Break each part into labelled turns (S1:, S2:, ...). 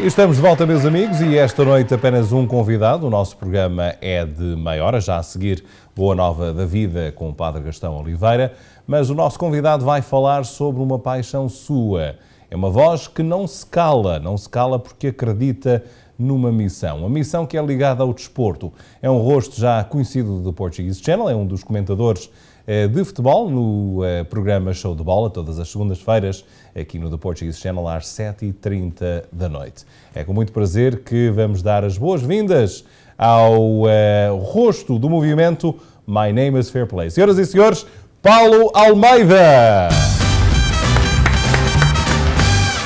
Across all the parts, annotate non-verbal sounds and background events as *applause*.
S1: E estamos de volta, meus amigos, e esta noite apenas um convidado. O nosso programa é de meia hora, já a seguir Boa Nova da Vida com o Padre Gastão Oliveira. Mas o nosso convidado vai falar sobre uma paixão sua. É uma voz que não se cala, não se cala porque acredita numa missão. Uma missão que é ligada ao desporto. É um rosto já conhecido do Portuguese Channel, é um dos comentadores é, de futebol no é, programa Show de Bola, todas as segundas-feiras, aqui no The Portuguese Channel, às 7h30 da noite. É com muito prazer que vamos dar as boas-vindas ao é, rosto do movimento My Name is Fair Play. Senhoras e senhores, Paulo Almeida!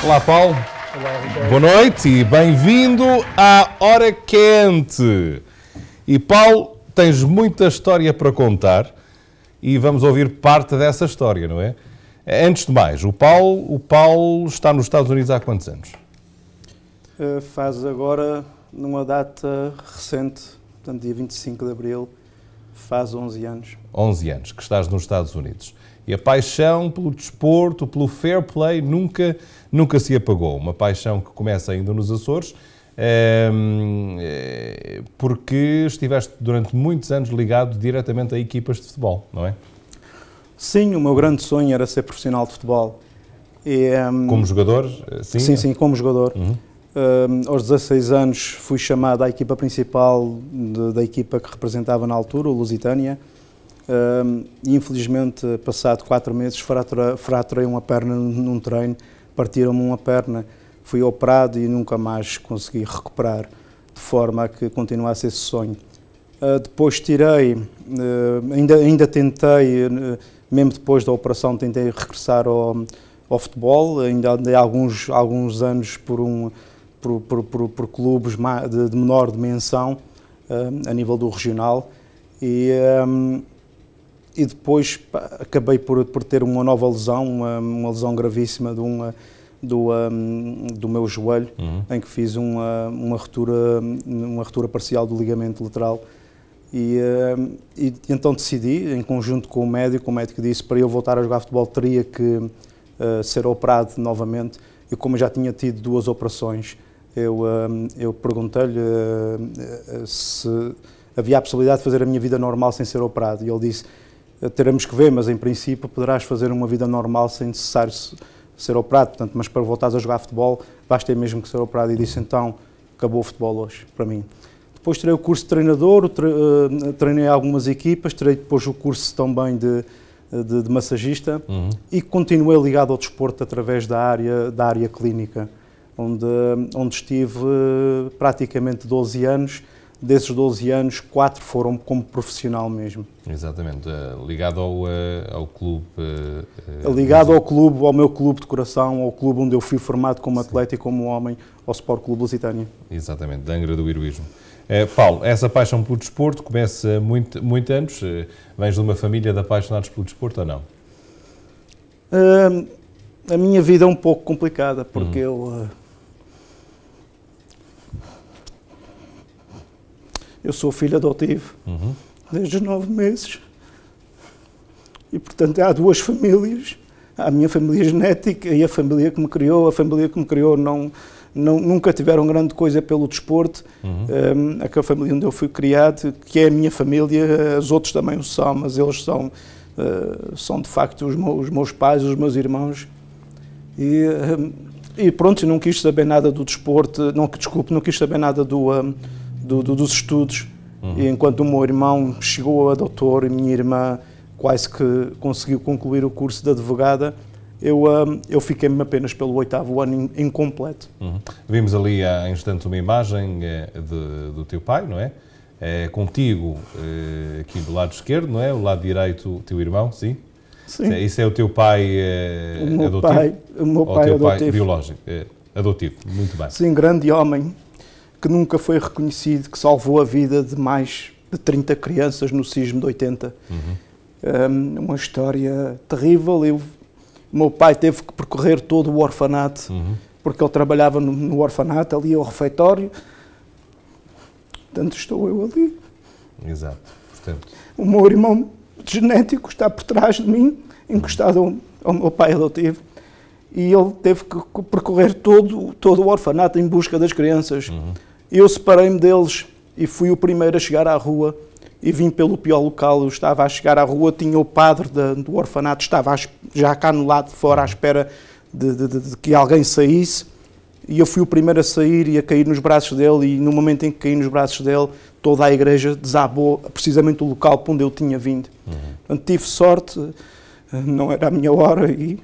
S1: Olá, Paulo. Olá, Boa noite e bem-vindo à Hora Quente. E Paulo, tens muita história para contar e vamos ouvir parte dessa história, não é? Antes de mais, o Paulo, o Paulo está nos Estados Unidos há quantos anos?
S2: Eh, faz agora, numa data recente, portanto, dia 25 de abril, faz 11 anos.
S1: 11 anos que estás nos Estados Unidos. E a paixão pelo desporto, pelo fair play, nunca, nunca se apagou. Uma paixão que começa ainda nos Açores Ehm, eh, porque estiveste durante muitos anos ligado diretamente a equipas de futebol, não é?
S2: Sim, o meu grande sonho era ser profissional de futebol. E, um, ehm, como jogador? Eh, sim, sim, é? sim
S1: como jogador. Uhum. Um,
S2: ehm, aos 16 anos fui chamado à equipa principal de, da equipa que representava na altura, o Lusitânia. Um, e infelizmente, passado 4 meses, fraturei, fraturei uma perna num treino, partiram-me uma perna fui operado e nunca mais consegui recuperar, de forma a que continuasse esse sonho. Uh, depois tirei, uh, ainda, ainda tentei, uh, mesmo depois da operação, tentei regressar ao, ao futebol, ainda andei alguns, alguns anos por, um, por, por, por, por clubes de, de, menor dimensão, a nível do regional, e, um, e depois pá, acabei por, por ter uma nova lesão, uma, uma lesão gravíssima de uma do, um, do meu joelho, uhum. em que fiz ah, uma, uma, retura, uma retura parcial do ligamento lateral. E, um, e, então decidi, em conjunto com o médico, o médico disse para eu voltar a jogar futebol teria que uh, ser operado novamente. E como eu já tinha tido duas operações, eu, um, eu perguntei-lhe uh, se havia a possibilidade de fazer a minha vida normal sem ser operado. E ele disse: teremos que ver, mas em princípio poderás fazer uma vida normal sem necessário ser operado, portanto, mas para voltares a jogar futebol basta ter mesmo que ser operado. E disse então, acabou o futebol hoje, para mim. Depois tirei o curso de treinador, eh, treinei algumas equipas, tirei depois o curso também de, de, de massagista uhum. e continuei ligado ao desporto através da área, da área clínica, onde, onde estive eh, praticamente 12 anos desses 12 anos, 4 foram como profissional
S1: mesmo. Exatamente, eh, ligado ao, eh, ao clube. Eh, ligado ao clube,
S2: ao meu clube de coração, ao clube onde eu fui formado como Sim. atleta e como homem, ao Sport Clube Lusitânia.
S1: Exatamente, da Angra do Heroísmo. Paulo, essa paixão pelo desporto começa muito, muito antes. Vens de uma família de apaixonados pelo desporto ou não?
S2: Uh, a minha vida é um pouco complicada, porque uhum. eu Eu sou filho adotivo uhum. desde os nove meses. E, portanto, há duas famílias. Há a minha família genética e a família que me criou. A família que me criou não, não nunca tiveram grande coisa pelo desporto. Uhum. Um, aquela família onde eu fui criado, que é a minha família, os outros também o são, mas eles são, uh, são de facto os, meus, os meus pais, os meus irmãos. E, um, e pronto, não quis saber nada do desporto, não, desculpe, não quis saber nada do, um, do, do, dos estudos. Uhum. Enquanto o meu irmão chegou a doutor, e minha irmã quase que conseguiu concluir o curso de advogada, eu, hum, eu fiquei-me apenas pelo oitavo ano incompleto.
S1: Uhum. Vimos ali há instantes uma imagem eh, de, do teu pai, não é? é contigo eh, aqui do lado esquerdo, não é? O lado direito, teu irmão, sim? Sim. É, isso é o teu pai eh, o meu adotivo? Pai, o meu pai, adotivo. pai biológico, adotivo, muito bem. Sim,
S2: grande homem que nunca foi reconhecido, que salvou a vida de mais de 30 crianças no sismo de 80. Uhum. Um, uma história terrível. Eu, meu pai teve que percorrer todo o orfanato, uhum. porque ele trabalhava no, no orfanato, ali ao refeitório. Portanto, estou eu ali.
S1: Exato. Portanto...
S2: O meu irmão genético está por trás de mim, encostado uhum. ao, ao meu pai adotivo e ele teve que percorrer todo, todo o orfanato em busca das crianças. Uhum. Eu separei-me deles e fui o primeiro a chegar à rua e vim pelo pior local. Eu estava a chegar à rua, tinha o padre de, do orfanato, estava já cá no lado de fora à espera de, de, de, que alguém saísse. E eu fui o primeiro a sair e a cair nos braços dele. E no momento em que caí nos braços dele, toda a igreja desabou precisamente o local para onde eu tinha vindo. Uhum. Portanto, tive sorte, não era a minha hora e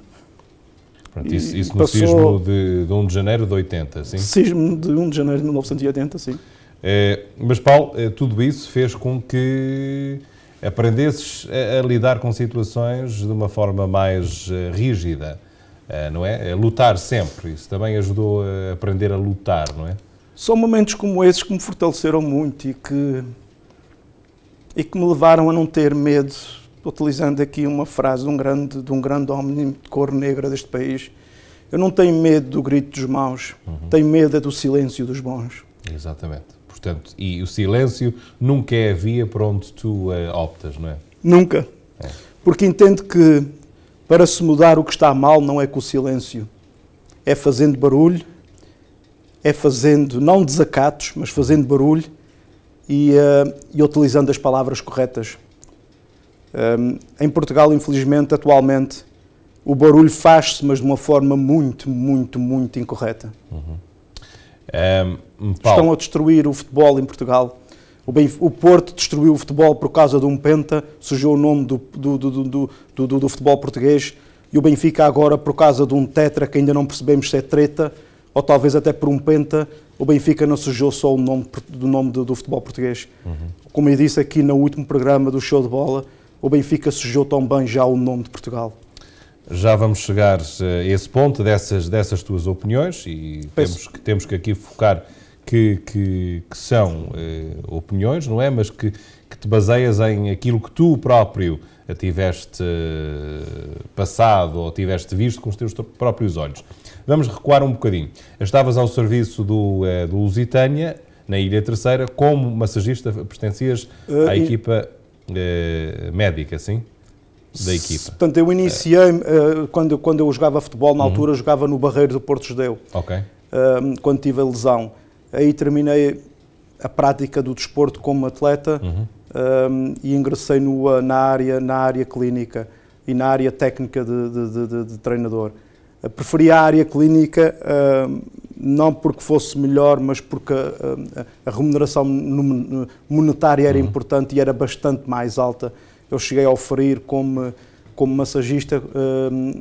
S1: Pronto, isso, isso passou... no sismo de, de 1 de janeiro de 80, sim? Sismo de 1 de janeiro de 1980, sim. É, mas, Paulo, é, tudo isso fez com que aprendesses a, a lidar com situações de uma forma mais eh, rígida, eh, não é? A lutar sempre. Isso também ajudou a aprender a lutar, não é? São
S2: momentos como esses que me fortaleceram muito e que, e que me levaram a não ter medo utilizando aqui uma frase de um grande, de um grande homem de cor negra deste país, eu não tenho medo do grito dos maus, uhum. tenho medo é do silêncio dos bons.
S1: Exatamente. Portanto, e o silêncio nunca é a via para onde tu uh, optas, não é?
S2: Nunca. É. Porque entendo que para se mudar o que está mal não é com o silêncio, é fazendo barulho, é fazendo, não desacatos, mas fazendo barulho e, uh, e utilizando as palavras corretas. Um, em Portugal, infelizmente, atualmente, o barulho faz-se, mas de uma forma muito, muito, muito incorreta.
S1: Uhum. Um, Estão
S2: a destruir o futebol em Portugal. O, Benf... o, Porto destruiu o futebol por causa de um penta, surgiu o nome do, do, do, do, futebol português, e o Benfica agora, por causa de um tetra que ainda não percebemos se é treta, ou talvez até por um penta, o Benfica não sujou só o nome do nome do, futebol português. Uhum. Como eu disse aqui no último programa do Show de Bola, o Benfica sujou tão bem já o nome de Portugal?
S1: Já vamos chegar eh, a esse ponto, dessas, dessas tuas opiniões, e temos que, temos que aqui focar que, que, que são eh, opiniões, não é? Mas que, que te baseias em aquilo que tu próprio tiveste eh, passado ou tiveste visto com os teus próprios olhos. Vamos recuar um bocadinho. Estavas ao serviço do, eh, do Lusitânia, na Ilha Terceira, como massagista pertencias à equipa é, médica, sim? Da equipa.
S2: Portanto, eu iniciei, eh, quando, quando eu jogava futebol, na uhum. altura, uhum. jogava no Barreiro do Porto Judeu. Ok. Ehm, quando tive a lesão. Aí terminei a prática do desporto como atleta uhum. Ehm, e ingressei no, na, área, na área clínica e na área técnica de, de, de, de treinador. Preferi a área clínica não porque fosse melhor, mas porque a remuneração monetária era uhum. importante e era bastante mais alta. Eu cheguei a oferir como, como massagista,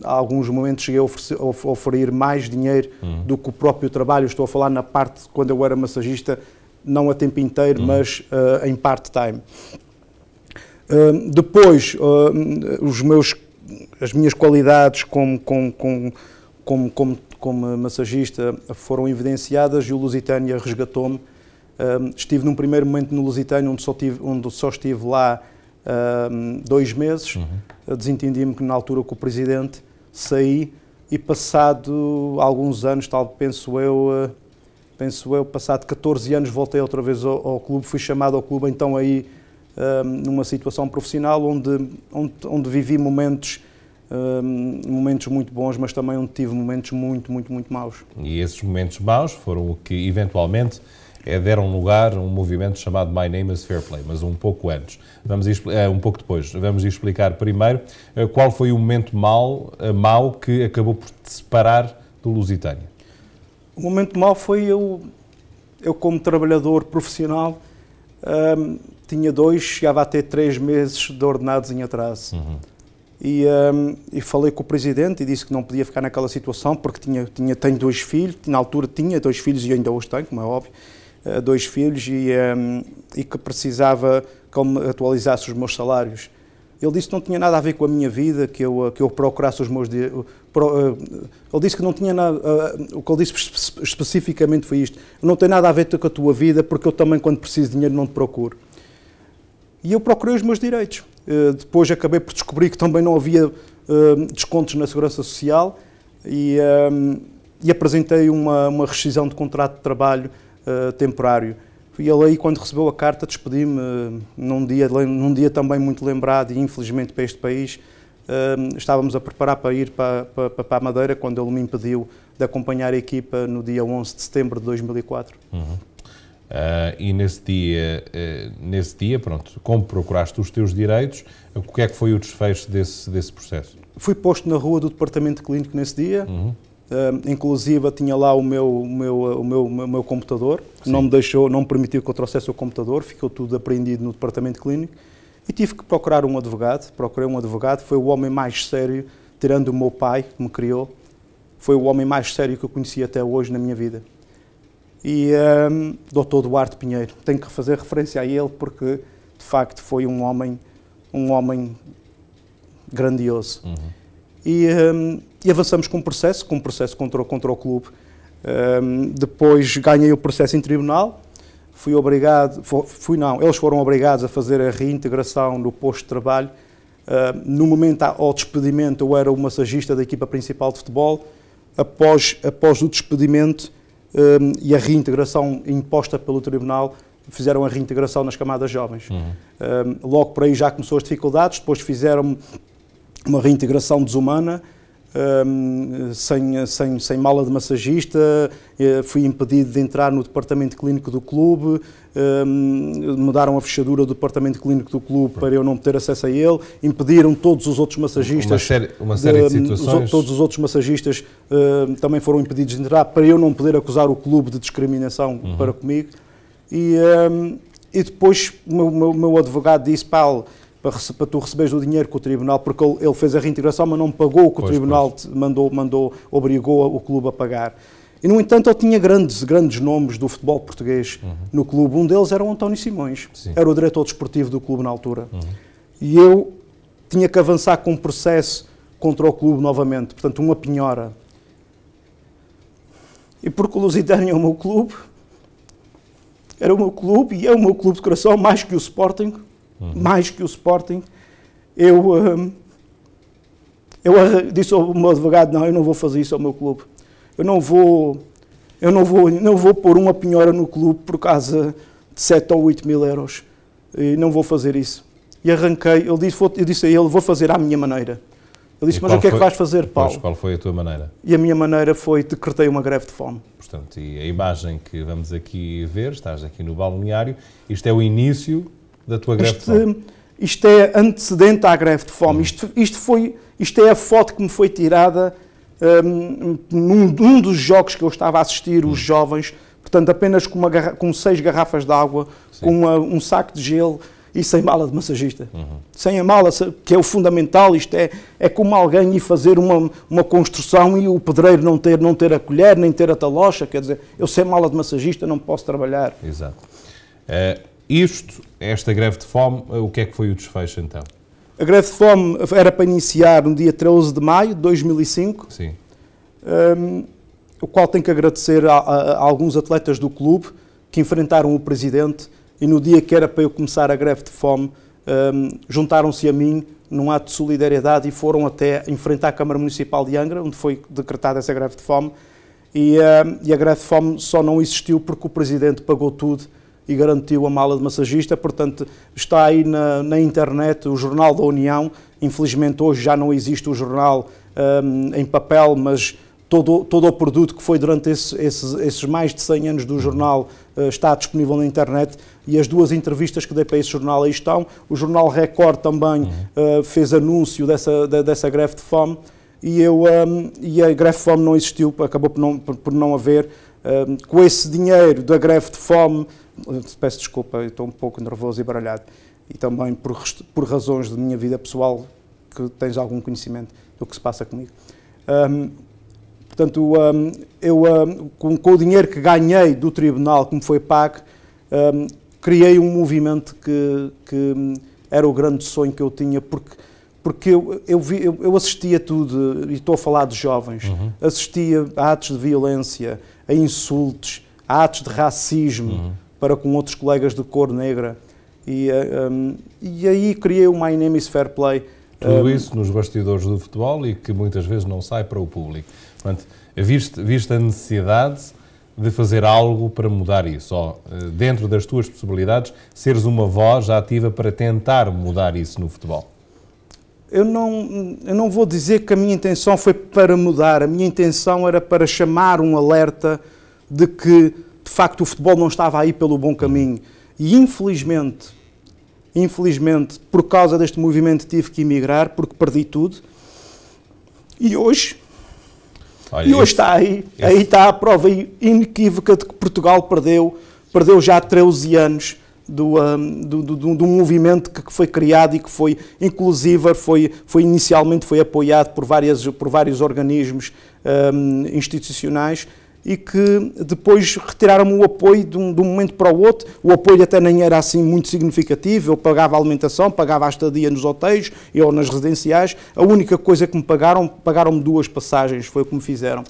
S2: a alguns momentos cheguei a oferir mais dinheiro uhum. do que o próprio trabalho. Estou a falar na parte quando eu era massagista, não a tempo inteiro, uhum. mas ah, em part-time. depois, ah, os meus as minhas qualidades como, como, como, como, como, como massagista foram evidenciadas e o Lusitânia resgatou-me. Um, estive num primeiro momento no Lusitânia, onde só, tive, onde só estive lá um, dois meses. Uhum. Desentendi-me na altura com o presidente, saí e passado alguns anos, tal penso eu, eh, penso eu, passado 14 anos voltei outra vez ao, ao clube, fui chamado ao clube, então aí Ehm, numa situação profissional onde, onde, onde vivi momentos um, ehm, momentos muito bons, mas também onde tive momentos muito, muito, muito maus.
S1: E esses momentos maus foram o que, eventualmente, eh, deram lugar a um movimento chamado My Name is Fair Play, mas um pouco antes. Vamos eh, um pouco depois. Vamos explicar primeiro eh, qual foi o momento mau, mau que acabou por te separar do Lusitânia.
S2: O momento mau foi eu, eu como trabalhador profissional, um, ehm, tinha dois, chegava a ter três meses de ordenados em atraso. Uhum. E, um, e, falei com o presidente e disse que não podia ficar naquela situação porque tinha, tinha tenho dois filhos, na altura tinha dois filhos e ainda hoje tenho, como é óbvio, eh, dois filhos e, um, e que precisava que eu atualizasse os meus salários. Ele disse que não tinha nada a ver com a minha vida, que eu, que eu procurasse os meus. pro, eh, ele disse que não tinha nada. Eh, o que ele disse especificamente foi isto: não tem nada a ver com a tua vida, porque eu também, quando preciso de dinheiro, não te procuro e eu procurei os meus direitos. Eh, depois acabei por descobrir que também não havia eh, descontos na Segurança Social e, eh, e apresentei uma, uma rescisão de contrato de trabalho temporário. E ele aí, quando recebeu a carta, despedi-me num dia, num dia também muito lembrado e infelizmente para este país. Estávamos a preparar para ir para, para, para a Madeira quando ele me impediu de acompanhar a equipa no dia 11 de setembro de 2004.
S1: Uhum. Uh, e nesse dia, uh, nesse dia, pronto, como procuraste os teus direitos, o que é que foi o desfecho desse, desse processo?
S2: Fui posto na rua do departamento clínico nesse dia, uhum. uh, inclusive tinha lá o meu, o meu, o meu, o meu computador, Sim. não me deixou, não me permitiu que eu trouxesse o computador, ficou tudo apreendido no departamento clínico e tive que procurar um advogado, procurei um advogado, foi o homem mais sério, tirando o meu pai que me criou, foi o homem mais sério que eu conheci até hoje na minha vida e um, Dr. Duarte Pinheiro. Tenho que fazer referência a ele porque, de facto, foi um homem, um homem grandioso. Uhum. E, um, e, avançamos com o processo, com o processo contra, contra o clube. Um, depois ganhei o processo em tribunal, fui obrigado, fui não, eles foram obrigados a fazer a reintegração no posto de trabalho. Uh, no momento ao despedimento, eu era o massagista da equipa principal de futebol. Após, após o despedimento, um, e a reintegração imposta pelo Tribunal fizeram a reintegração nas camadas jovens. Uhum. Um, logo por aí já começou as dificuldades, depois fizeram uma reintegração desumana um, sem, sem, sem mala de massagista, eh, fui impedido de entrar no departamento clínico do clube, um, mudaram a fechadura do departamento clínico do clube para eu não ter acesso a ele, impediram todos os outros massagistas. Uma série, uma série de, situações. Os, todos os outros massagistas também foram impedidos de entrar para eu não poder acusar o clube de discriminação uhum. para comigo. E, um, e depois o meu, meu, meu advogado disse: Paulo para, para tu receberes o dinheiro que o tribunal, porque ele fez a reintegração, mas não pagou o que pois, o tribunal mandou, mandou, obrigou o clube a pagar. E, no entanto, ele tinha grandes, grandes nomes do futebol português uhum. no clube. Um deles era o António Simões, Sim. era o diretor desportivo do clube na altura. Uhum. E eu tinha que avançar com um processo contra o clube novamente, portanto, uma penhora. E porque o Lusitânia é o meu clube, era o meu clube e é o meu clube de coração, mais que o Sporting, uhum. mais que o Sporting. Eu, hum, eu disse ao meu advogado, não, eu não vou fazer isso ao meu clube. Eu não vou, eu não vou, não vou pôr uma penhora no clube por causa de 7 ou 8 mil euros. E não vou fazer isso. E arranquei, eu disse, eu disse a ele, vou fazer à minha maneira. Ele disse, e mas o que foi, é que vais fazer, Paulo? qual foi a tua maneira? E a minha maneira foi, decretei uma greve de fome.
S1: Portanto, e a imagem que vamos aqui ver, estás aqui no balneário, isto é o início da tua greve isto, de fome.
S2: Isto é antecedente à greve de fome. Hum. Isto, isto, foi, isto é a foto que me foi tirada um, num, um dos jogos que eu estava a assistir, hum. os jovens, portanto, apenas com, uma com seis garrafas de água, Sim. com uma, um saco de gelo e sem mala de massagista. Uhum. Sem a mala, que é o fundamental, isto é, é como alguém ir fazer uma, uma construção e o pedreiro não ter, não ter a colher, nem ter a talocha, quer dizer, eu sem mala de massagista não posso trabalhar.
S1: Exato. É, isto, esta greve de fome, eh, o que é que foi o desfecho então?
S2: A greve de fome era para iniciar no dia 13 de maio de 2005. Sim. Um, ehm, o qual tenho que agradecer a, a, a, alguns atletas do clube que enfrentaram o presidente e no dia que era para eu começar a greve de fome, um, ehm, juntaram-se a mim num ato de solidariedade e foram até enfrentar a Câmara Municipal de Angra, onde foi decretada essa greve de fome. E, um, ehm, e a greve de fome só não existiu porque o presidente pagou tudo e garantiu a mala de massagista. Portanto, está aí na, na internet o Jornal da União. Infelizmente, hoje já não existe o jornal um, em papel, mas todo, todo o produto que foi durante esse, esses, esses, mais de 100 anos do jornal uh, está disponível na internet e as duas entrevistas que dei para esse jornal aí estão. O jornal Record também uhum. uh, fez anúncio dessa, de, dessa greve de fome e, eu, um, e a greve de fome não existiu, acabou por não, por, por não haver. Um, com esse dinheiro da greve de fome, peço desculpa, eu estou um pouco nervoso e baralhado. E também por, por razões de minha vida pessoal, que tens algum conhecimento do que se passa comigo. Um, portanto, um, eu, um, com, com, o dinheiro que ganhei do tribunal, como foi pago, criei um movimento que, que, era o grande sonho que eu tinha, porque, porque eu, eu, vi, eu, eu assistia tudo, e estou a falar de jovens, uhum. assistia a atos de violência, a insultos, a atos de racismo. Uhum para com outros colegas de cor negra. E, um, eh, ehm, e aí criei o My Name is Fair Play. Tudo um, ehm, isso
S1: nos bastidores do futebol e que muitas vezes não sai para o público. Portanto, viste, viste a necessidade de fazer algo para mudar isso, ou eh, dentro das tuas possibilidades, seres uma voz ativa para tentar mudar isso no futebol?
S2: Eu não, eu não vou dizer que a minha intenção foi para mudar, a minha intenção era para chamar um alerta de que de facto o futebol não estava aí pelo bom caminho e infelizmente, infelizmente, por causa deste movimento tive que emigrar porque perdi tudo. E hoje, Olha, e hoje está aí, aí está a prova inequívoca de que Portugal perdeu, perdeu já 13 anos do, um, do, do, do, movimento que foi criado e que foi inclusiva, foi, foi inicialmente foi apoiado por, várias, por vários organismos um, institucionais e que depois retiraram-me o apoio de um, de um, momento para o outro. O apoio até nem era assim muito significativo. Eu pagava a alimentação, pagava a estadia nos hotéis ou nas residenciais. A única coisa que me pagaram, pagaram-me duas passagens, foi o que me fizeram.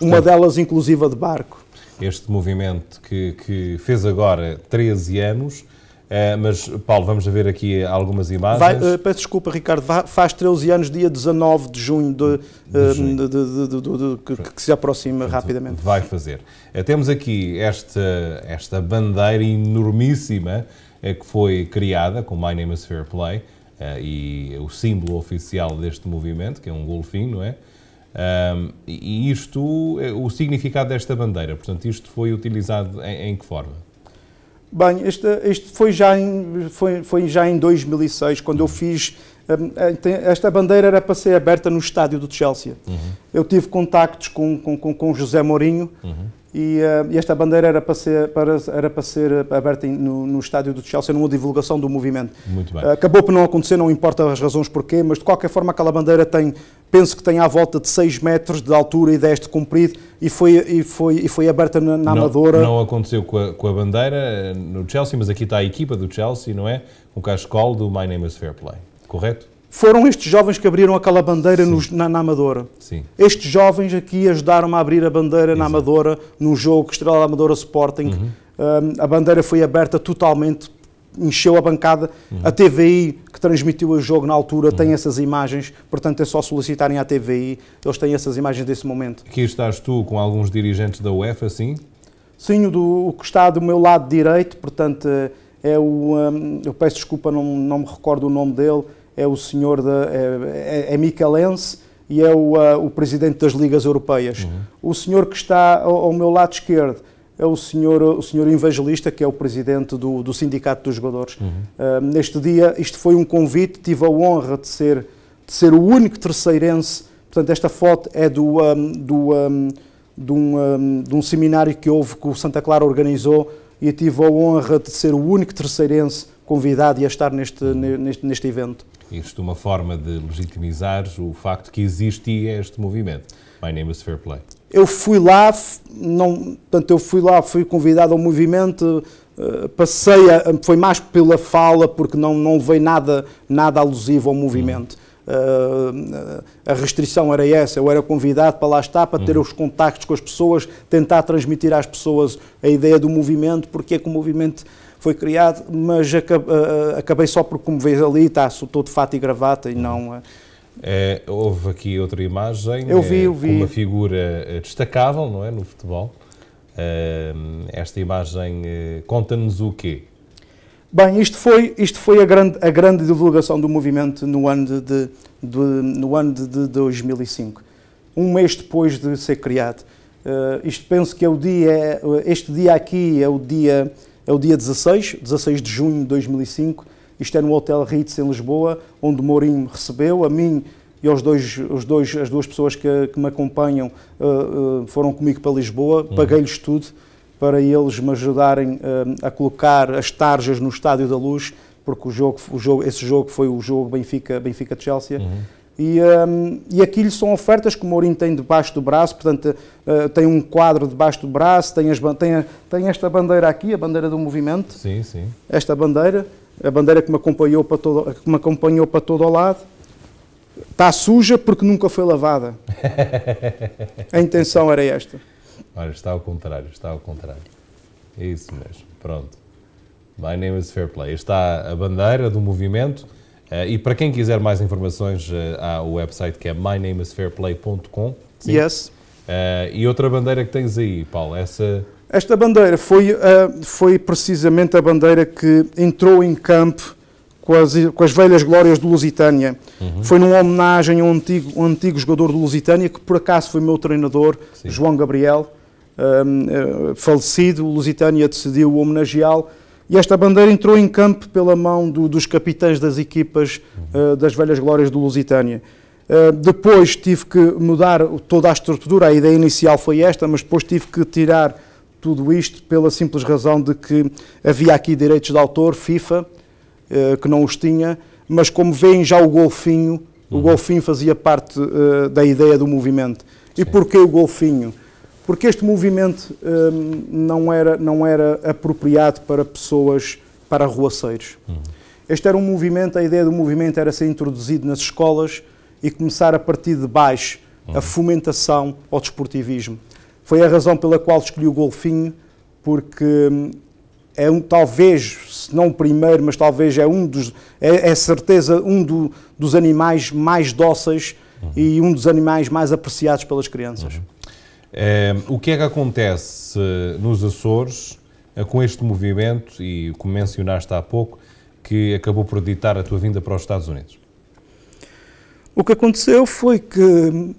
S2: Uma delas, inclusiva, de barco.
S1: Este movimento que, que fez agora 13 anos é, mas, Paulo, vamos ver aqui algumas imagens. Vai, uh,
S2: peço desculpa, Ricardo, faz 13 anos, dia 19 de junho, de, de eh, junho. De, que, que, se aproxima Pronto, rapidamente. Vai
S1: fazer. Temos aqui esta, esta bandeira enormíssima que foi criada com My Name is Fair Play e o símbolo oficial deste movimento, que é um golfinho, não é? e isto, o significado desta bandeira, portanto, isto foi utilizado em, em que forma?
S2: Bem, este, este foi, já em, foi, foi já em 2006, quando eu fiz hum, eh, esta bandeira era para ser aberta no estádio do Chelsea. Uhum. Eu tive contactos com, com, com José Mourinho, uhum. E, uh, esta bandeira era para ser, para, era para ser aberta no, no estádio do Chelsea, numa divulgação do movimento. Muito bem. Uh, acabou por não acontecer, não importa as razões porquê, mas de qualquer forma aquela bandeira tem, penso que tem à volta de 6 metros de altura e 10 de comprido, e foi, e foi, e foi aberta na, na não, Amadora. Não
S1: aconteceu com a, com a bandeira eh, no Chelsea, mas aqui está a equipa do Chelsea, não é? o cachecol do My Name is Fair Play, correto?
S2: foram estes jovens que abriram aquela bandeira nos, na, na, Amadora. Sim. Estes jovens aqui ajudaram-me a abrir a bandeira Exato. na Amadora, num jogo Estrela Amadora Sporting. Uhum. Um, a bandeira foi aberta totalmente, encheu a bancada. Uhum. A TVI, que transmitiu o jogo na altura, uhum. tem essas imagens, portanto é só solicitarem à TVI, eles têm essas imagens desse
S1: momento. Aqui estás tu com alguns dirigentes da UEFA, sim? Sim, o, do, o que está do meu lado
S2: direito, portanto eh, é o. Um, eu peço desculpa, não, não me recordo o nome dele é o senhor é, é, é Michelense e é o, uh, o presidente das ligas europeias. Uhum. O senhor que está ao, ao, meu lado esquerdo é o senhor, o senhor Evangelista, que é o presidente do, do Sindicato dos Jogadores. Uhum. Uh, neste dia, isto foi um convite, tive a honra de ser, de ser o único terceirense. Portanto, esta foto é do, um, ah, do, um, de, um, de um seminário que houve, que o Santa Clara organizou, e tive a honra de ser o único terceirense convidado e a estar neste, uhum. neste, neste evento
S1: isto uma forma de legitimizar o facto que existia este movimento. My name is Fair Play.
S2: Eu fui lá, não, portanto, eu fui lá, fui convidado ao movimento, eh, passei, a, foi mais pela fala, porque não, não veio nada, nada alusivo ao movimento. Uh, a restrição era essa, eu era convidado para lá estar, para ter uhum. os contactos com as pessoas, tentar transmitir às pessoas a ideia do movimento, porque é que o movimento foi criado, mas acabei só por, como vês ali, está, estou de fato e gravata e não... Eh,
S1: é, houve aqui outra imagem, eu vi, é eu vi. uma figura eh, destacável, não é, no futebol. Eh, esta imagem conta-nos o quê?
S2: Bem, isto foi, isto foi a, grande, a grande divulgação do movimento no ano de, de, de no ano de 2005, um mês depois de ser criado. Uh, isto penso que é o dia, este dia aqui é o dia é o dia 16, 16 de junho de 2005. Isto é no Hotel Ritz, em Lisboa, onde Mourinho recebeu. A mim e aos dois, os dois, as duas pessoas que, que me acompanham uh, uh, foram comigo para Lisboa. Uhum. Paguei-lhes tudo para eles me ajudarem uh, a colocar as tarjas no Estádio da Luz, porque o jogo, o jogo, esse jogo foi o jogo Benfica-Chelsea. Benfica, Chelsea. Uhum. E, um, e aquilo são ofertas que o Mourinho tem debaixo do braço, portanto, uh, tem um quadro debaixo do braço, tem, as, tem, a, tem esta bandeira aqui, a bandeira do movimento. Sim, sim. Esta bandeira, a bandeira que me acompanhou para todo, que me acompanhou para todo o lado. Está suja porque nunca foi lavada.
S1: *laughs* a intenção era esta. Olha, está ao contrário, está ao contrário. É isso mesmo, pronto. My name is Fair Play. Está a bandeira do movimento eh, e para quem quiser mais informações, eh, há o website que é mynameisfairplay.com. Yes. Eh, e outra bandeira que tens aí, Paulo, essa...
S2: Esta bandeira foi, foi precisamente a bandeira que entrou em campo com as, com as velhas glórias do Lusitânia. Uhum. Foi numa homenagem a um antigo, um antigo jogador do Lusitânia, que por acaso foi meu treinador, Sim. João Gabriel, ehm, falecido. O Lusitânia decidiu homenageá-lo e esta bandeira entrou em campo pela mão do, dos capitães das equipas uh, das velhas glórias do Lusitânia. Uh, depois tive que mudar toda a estrutura, a ideia inicial foi esta, mas depois tive que tirar tudo isto pela simples razão de que havia aqui direitos de autor, FIFA, uh, que não os tinha, mas como veem já o golfinho, uhum. o golfinho fazia parte da ideia do movimento. Sim. E porquê o golfinho? porque este movimento hum, não, era, não era apropriado para pessoas, para arruaceiros. Uhum. Este era um movimento, a ideia do movimento era ser introduzido nas escolas e começar a partir de baixo uhum. a fomentação ao desportivismo. Foi a razão pela qual escolhi o golfinho, porque hum, é um, talvez, se não o primeiro, mas talvez é um dos, é, é certeza, um do, dos animais mais dóceis uhum. e um dos animais mais apreciados pelas crianças. Uhum.
S1: Ehm, o que é que acontece nos Açores eh, com este movimento, e como mencionaste há pouco, que acabou por ditar a tua vinda para os Estados Unidos?
S2: O que aconteceu foi que,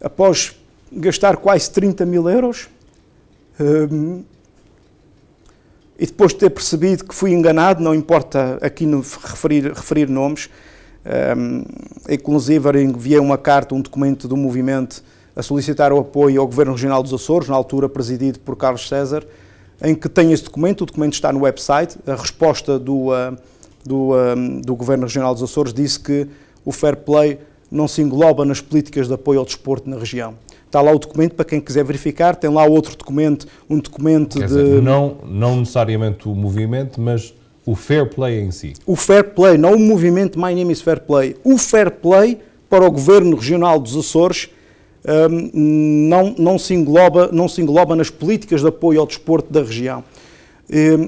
S2: após gastar quase 30 mil euros, um, ehm, e depois de ter percebido que fui enganado, não importa aqui no, referir, referir nomes, um, ehm, inclusive enviei uma carta, um documento do movimento a solicitar o apoio ao Governo Regional dos Açores, na altura presidido por Carlos César, em que tem esse documento, o documento está no website, a resposta do, ah, do, ah, do Governo Regional dos Açores disse que o fair play não se engloba nas políticas de apoio ao desporto na região. Está lá o documento para quem quiser verificar, tem lá outro documento, um documento Quer de. Dizer, não,
S1: não necessariamente o movimento, mas o fair play em si.
S2: O fair play, não o movimento My Name is Fair Play. O fair play para o Governo Regional dos Açores não, não, se engloba, não se engloba nas políticas de apoio ao desporto da região.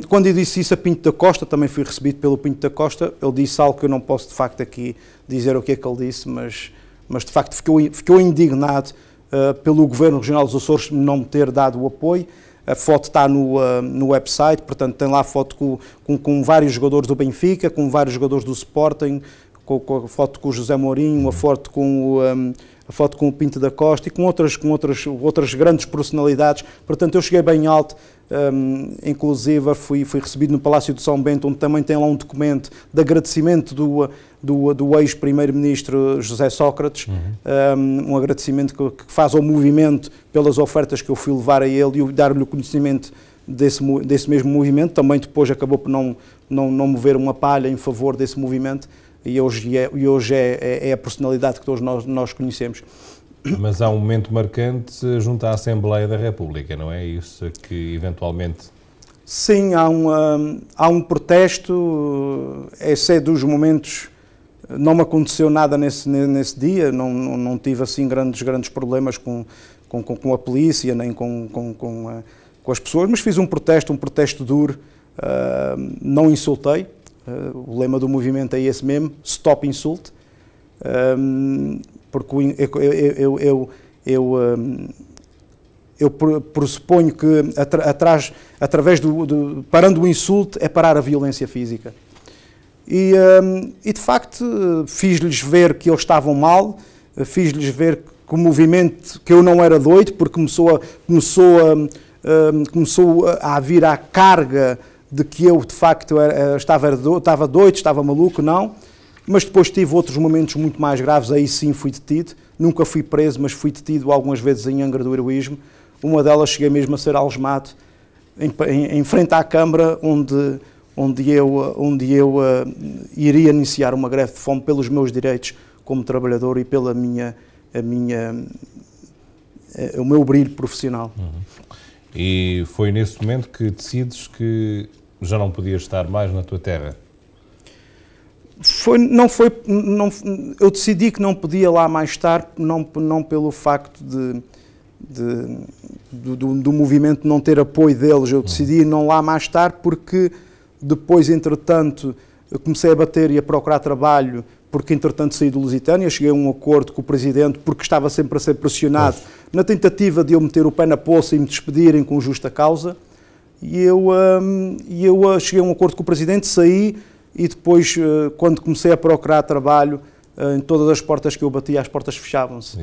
S2: Quando eu disse isso a Pinto da Costa, também fui recebido pelo Pinto da Costa, ele disse algo que eu não posso de facto aqui dizer o que é que ele disse, mas, mas de facto ficou, ficou indignado uh, pelo Governo Regional dos Açores não ter dado o apoio. A foto está no, uh, no website, portanto tem lá a foto com, com, com, vários jogadores do Benfica, com vários jogadores do Sporting, com, com a foto com o José Mourinho, a foto com o... Um, a foto com o Pinto da Costa e com outras, com outras, outras grandes personalidades. Portanto, eu cheguei bem alto, um, inclusive fui, fui recebido no Palácio de São Bento, onde também tem lá um documento de agradecimento do, do, do ex-primeiro-ministro José Sócrates, uhum. um, um, agradecimento que, que faz ao movimento pelas ofertas que eu fui levar a ele e dar-lhe o conhecimento desse, desse mesmo movimento. Também depois acabou por não, não, não mover uma palha em favor desse movimento e hoje é, e hoje é, é, é a personalidade que todos nós, nós conhecemos.
S1: Mas há um momento marcante junto à Assembleia da República, não é? Isso que eventualmente.
S2: Sim, há um, hum, há um protesto, eh, esse é dos momentos. Não me aconteceu nada nesse, nesse dia, não, não, não tive assim grandes, grandes problemas com, com, com, a polícia nem com, com, com, a, eh, com, as pessoas, mas fiz um protesto, um protesto duro, uh, não insultei, eh, o lema do movimento é esse mesmo, Stop Insult, ehm, porque eu, eu, eu, eu, ehm, pressuponho que atrás, através do, parando o insulto é parar a violência física. E, ehm, e de facto fiz-lhes ver que eles estavam mal, fiz-lhes ver que o movimento, que eu não era doido, porque começou a, começou a, começou a vir à carga de que eu de facto era, eh, estava, estava doido, estava maluco, não. Mas depois tive outros momentos muito mais graves, aí sim fui detido. Nunca fui preso, mas fui detido algumas vezes em Angra do Heroísmo. Uma delas cheguei mesmo a ser algemado em, em, em frente à Câmara, onde, onde eu, eh, onde eu uh, iria iniciar uma greve de fome pelos meus direitos como trabalhador e pela minha, a minha, uh, o meu brilho profissional.
S1: Uhum. E foi nesse momento que decides que já não podias estar mais na tua terra.
S2: Foi, não foi, não, eu decidi que não podia lá mais estar, não, não pelo facto de, de do, do, do, movimento não ter apoio deles, eu decidi não lá mais estar porque depois, entretanto, comecei a bater e a procurar trabalho porque entretanto saí do Lusitânia, cheguei a um acordo com o presidente, porque estava sempre a ser pressionado, na tentativa de eu meter o pé na poça e me despedirem com justa causa. E eu, hum, eu hum, cheguei a um acordo com o presidente, saí e depois, hum, quando comecei a procurar trabalho, hum, em todas as portas que eu batia, as portas fechavam-se.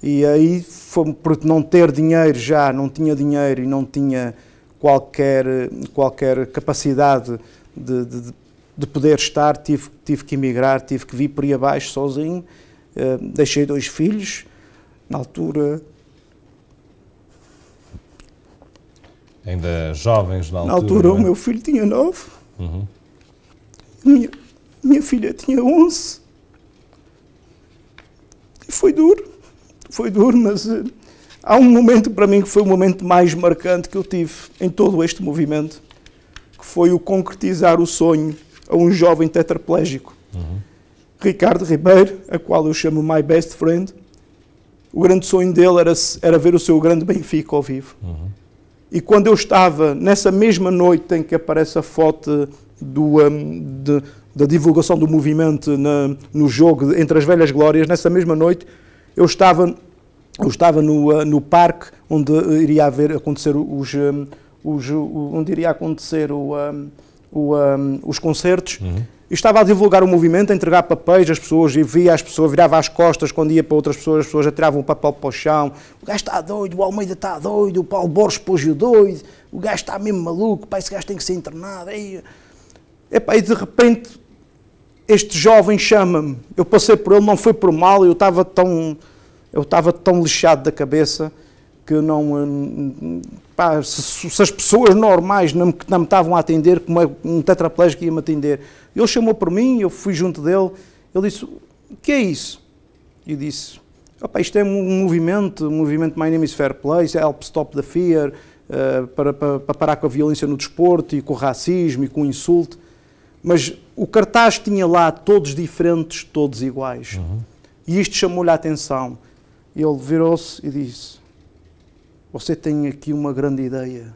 S2: E aí, foi, por não ter dinheiro já, não tinha dinheiro e não tinha qualquer, qualquer capacidade de, de, de de poder estar, tive, tive que emigrar, tive que vir por aí abaixo sozinho. Uh, deixei dois filhos, na altura.
S1: Ainda jovens na altura. Na altura, o é? meu
S2: filho tinha nove, uhum. minha, minha filha tinha onze. E foi duro, foi duro, mas uh, há um momento para mim que foi o momento mais marcante que eu tive em todo este movimento, que foi o concretizar o sonho a um jovem tetraplégico. Uhum. Ricardo Ribeiro, a qual eu chamo My Best Friend, o grande sonho dele era, era ver o seu grande Benfica ao vivo. Uhum. E quando eu estava, nessa mesma noite em que aparece a foto do, um, de, da divulgação do movimento na, no jogo entre as velhas glórias, nessa mesma noite eu estava, eu estava no, uh, no parque onde iria haver acontecer os, um, os o, onde iria acontecer o, um, o, um, os concertos. Uhum. E estava a divulgar o movimento, a entregar papéis às pessoas, e via as pessoas, virava as costas quando ia para outras pessoas, as pessoas atiravam o papel para o chão. O gajo está doido, o Almeida está doido, o Paulo Borges pôs-o doido, o gajo está mesmo maluco, pá, esse gajo tem que ser internado. E, epá, e de repente, este jovem chama-me. Eu passei por ele, não foi por mal, eu estava tão, eu estava tão lixado da cabeça que não hum, Pá, se, se, as pessoas normais não me, não me estavam a atender, como é um tetraplégico ia-me atender. Ele chamou por mim, eu fui junto dele, ele disse, o que é isso? E disse, opa, isto é um movimento, um movimento My Name is Fair Play, é Help Stop the Fear, uh, para, para, para, parar com a violência no desporto e com o racismo e com o insulto. Mas o cartaz tinha lá todos diferentes, todos iguais. Uhum. E isto chamou-lhe a atenção. Ele virou-se e disse, você tem aqui uma grande ideia.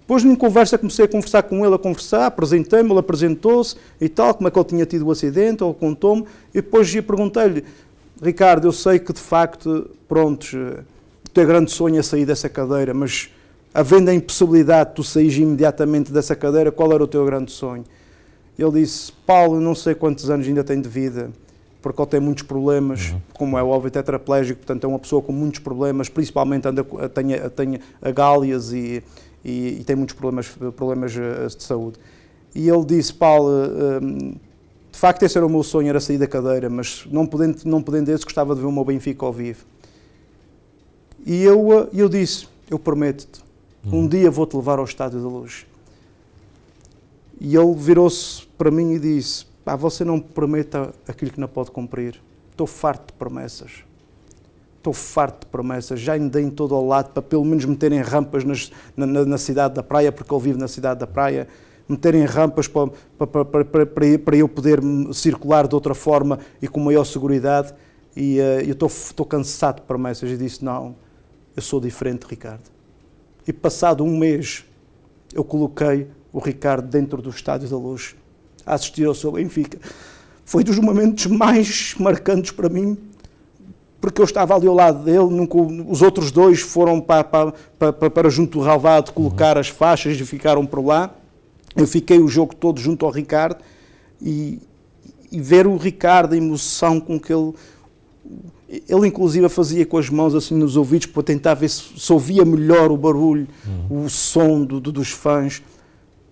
S2: depois me uma conversa, comecei a conversar com ele, a conversar, apresentei-me, ele apresentou-se e tal, como é que ele tinha tido o acidente, ele contou-me, e depois perguntei-lhe, Ricardo, eu sei que de facto, prontos, o teu grande sonho é sair dessa cadeira, mas havendo a impossibilidade de tu sair imediatamente dessa cadeira, qual era o teu grande sonho? Ele disse, Paulo, não sei quantos anos ainda tenho de vida, porque ele tem muitos problemas, uhum. como é óbvio, tetraplégico, portanto é uma pessoa com muitos problemas, principalmente anda, tem, tem agálias e, e, e, tem muitos problemas, problemas eh, de saúde. E ele disse, Paulo, eh, de facto esse era o meu sonho, era sair da cadeira, mas não podendo, não podendo esse, gostava de ver o meu Benfica ao vivo. E eu, eh, eu disse, eu prometo-te, uhum. um dia vou-te levar ao Estádio da Luz. E ele virou-se para mim e disse, Pá, você não prometa aquilo que não pode cumprir. Estou farto de promessas. Estou farto de promessas. Já andei em todo ao lado para pelo menos meterem rampas nas, na, na, na, cidade da praia, porque eu vivo na cidade da praia. Meterem rampas para, para, para, para eu poder circular de outra forma e com maior segurança. E uh, eu estou cansado de promessas. E disse: Não, eu sou diferente, Ricardo. E passado um mês, eu coloquei o Ricardo dentro do Estádio da Luz a assistir ao seu Benfica. Foi dos momentos mais marcantes para mim, porque eu estava ali ao lado dele, nunca, os outros dois foram para, para, para, para junto do Ralvado colocar as faixas e ficaram por lá. Eu fiquei o jogo todo junto ao Ricardo e, e ver o Ricardo, a emoção com que ele. Ele, inclusive, fazia com as mãos assim nos ouvidos para tentar ver se, se ouvia melhor o barulho, uhum. o som do, do, dos fãs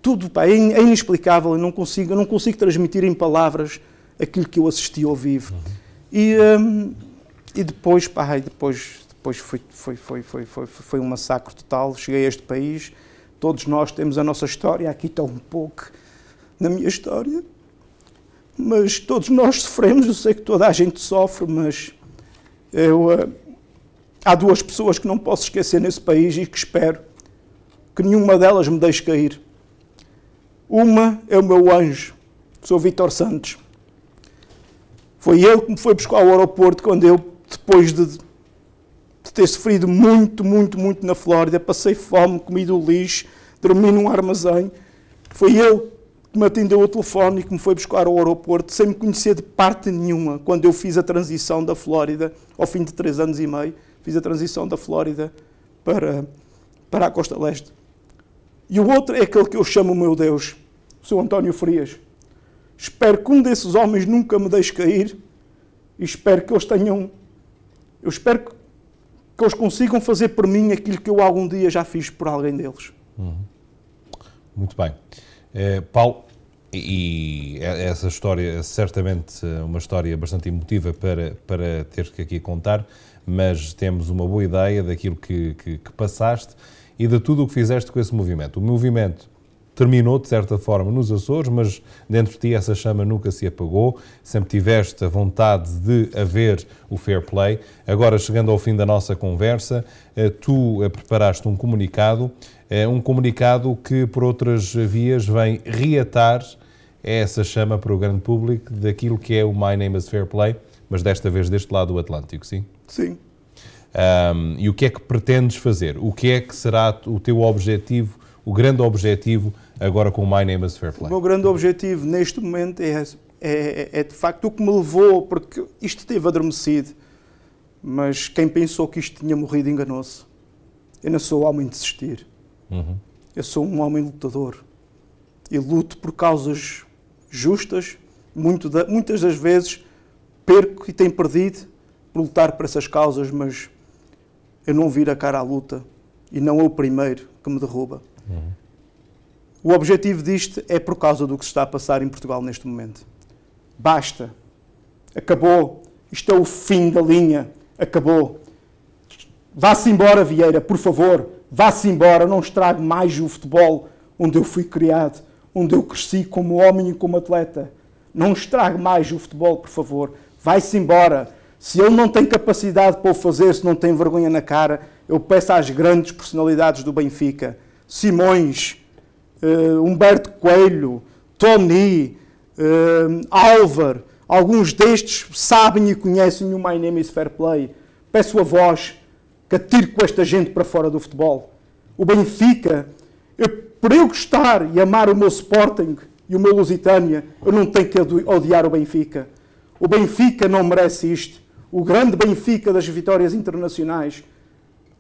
S2: tudo pá, é, é inexplicável, eu não consigo, eu não consigo transmitir em palavras aquilo que eu assisti ao vivo. E, um, e depois, pá, e depois, depois foi, foi, foi, foi, foi, foi um massacre total. Cheguei a este país, todos nós temos a nossa história, aqui está um pouco na minha história, mas todos nós sofremos, eu sei que toda a gente sofre, mas eu, uh, há duas pessoas que não posso esquecer nesse país e que espero que nenhuma delas me deixe cair. Uma é o meu anjo, sou Vitor Santos. Foi ele que me foi buscar ao aeroporto quando eu, depois de, de ter sofrido muito, muito, muito na Flórida, passei fome, comi do lixo, dormi num armazém. Foi ele que me atendeu ao telefone e que me foi buscar ao aeroporto, sem me conhecer de parte nenhuma, quando eu fiz a transição da Flórida, ao fim de três anos e meio, fiz a transição da Flórida para, para a Costa Leste. E o outro é aquele que eu chamo o meu Deus, o seu António Frias. Espero que um desses homens nunca me deixe cair e espero que eles tenham. Eu espero que, que eles consigam fazer por mim aquilo que eu algum dia já fiz por alguém deles. Uhum.
S1: Muito bem. É, Paulo, e essa história é certamente eh, uma história bastante emotiva para, para teres que aqui contar, mas temos uma boa ideia daquilo que, que, que passaste e de tudo o que fizeste com esse movimento. O movimento terminou, de certa forma, nos Açores, mas dentro de ti essa chama nunca se apagou, sempre tiveste a vontade de haver o fair play. Agora, chegando ao fim da nossa conversa, eh, tu eh, preparaste um comunicado, eh, um comunicado que, por outras vias, vem reatar essa chama para o grande público daquilo que é o My Name is Fair Play, mas desta vez deste lado do Atlântico, sim? Sim, um, e o que é que pretendes fazer? O que é que será o teu objetivo, o grande objetivo agora com o My Name is Fair Play?
S2: O meu grande objetivo neste momento é, é, é de facto o que me levou, porque isto teve adormecido, mas quem pensou que isto tinha morrido enganou-se. Eu não sou homem de desistir. Uhum. Eu sou um homem lutador. E luto por causas justas. Da, muitas das vezes perco e tenho perdido por lutar por essas causas, mas eu não vir a cara à luta e não é o primeiro que me derruba. Uhum. O objetivo disto é por causa do que se está a passar em Portugal neste momento. Basta. Acabou. Isto é o fim da linha. Acabou. Vá-se embora, Vieira, por favor. Vá-se embora. Não estrague mais o futebol onde eu fui criado, onde eu cresci como homem e como atleta. Não estrague mais o futebol, por favor. Vai-se embora se ele não tem capacidade para o fazer, se não tem vergonha na cara, eu peço às grandes personalidades do Benfica, Simões, uh, Humberto Coelho, Tony, uh, eh, Álvaro, alguns destes sabem e conhecem o My Name is Fair Play. Peço a vós que atire com esta gente para fora do futebol. O Benfica, eu, por eu gostar e amar o meu Sporting e o meu Lusitânia, eu não tenho que odiar o Benfica. O Benfica não merece isto o grande Benfica das vitórias internacionais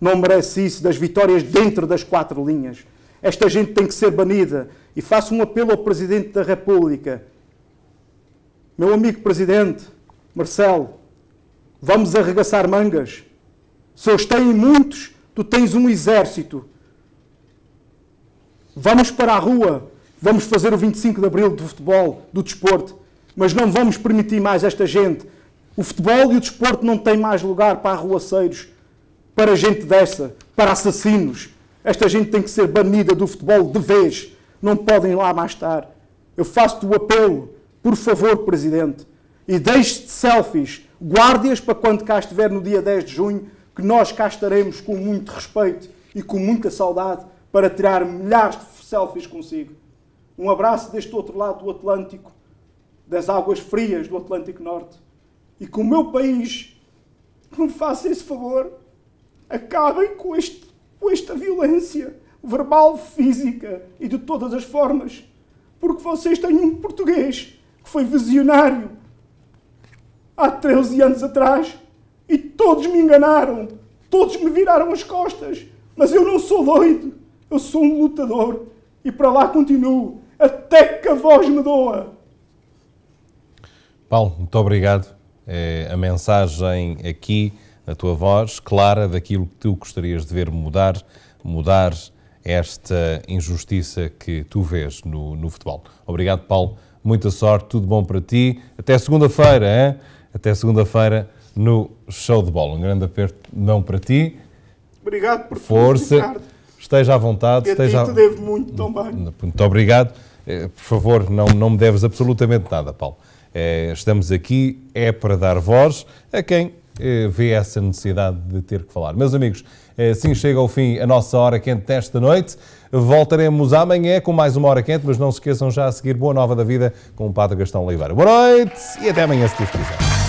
S2: não merece isso, das vitórias dentro das quatro linhas. Esta gente tem que ser banida. E faço um apelo ao Presidente da República. Meu amigo Presidente, Marcelo, vamos arregaçar mangas. Se os têm muitos, tu tens um exército. Vamos para a rua. Vamos fazer o 25 de Abril do futebol, do desporto. Mas não vamos permitir mais esta gente o futebol e o desporto não têm mais lugar para arruaceiros, para gente dessa, para assassinos. Esta gente tem que ser banida do futebol de vez. Não podem lá mais estar. Eu faço-te o apelo, por favor, Presidente, e deixe te selfies, guardias para quando cá estiver no dia 10 de junho, que nós cá estaremos com muito respeito e com muita saudade para tirar milhares de selfies consigo. Um abraço deste outro lado do Atlântico, das águas frias do Atlântico Norte e com o meu país me façam esse favor, acabem com, este, com esta violência verbal, física e de todas as formas, porque vocês têm um português que foi visionário há 13 anos atrás e todos me enganaram, todos me viraram as costas, mas eu não sou doido, eu sou um lutador e para lá continuo até que a voz me doa.
S1: Paulo, muito obrigado. Eh, a mensagem aqui, a tua voz, clara daquilo que tu gostarias de ver mudar, mudar esta injustiça que tu vês no, no futebol. Obrigado, Paulo. Muita sorte, tudo bom para ti. Até segunda-feira, hein? Até segunda-feira no Show de Bola. Um grande aperto não para ti.
S2: Obrigado por força. Tudo,
S1: esteja à vontade. Eu esteja te
S2: devo muito também.
S1: Muito obrigado. Eh, por favor, não, não me deves absolutamente nada, Paulo. Eh, estamos aqui é para dar voz a quem eh, vê essa necessidade de ter que falar. Meus amigos, assim chega ao fim a nossa Hora Quente desta noite. Voltaremos amanhã com mais uma Hora Quente, mas não se esqueçam já a seguir Boa Nova da Vida com o Padre Gastão Oliveira. Boa noite e até amanhã, se Deus quiser.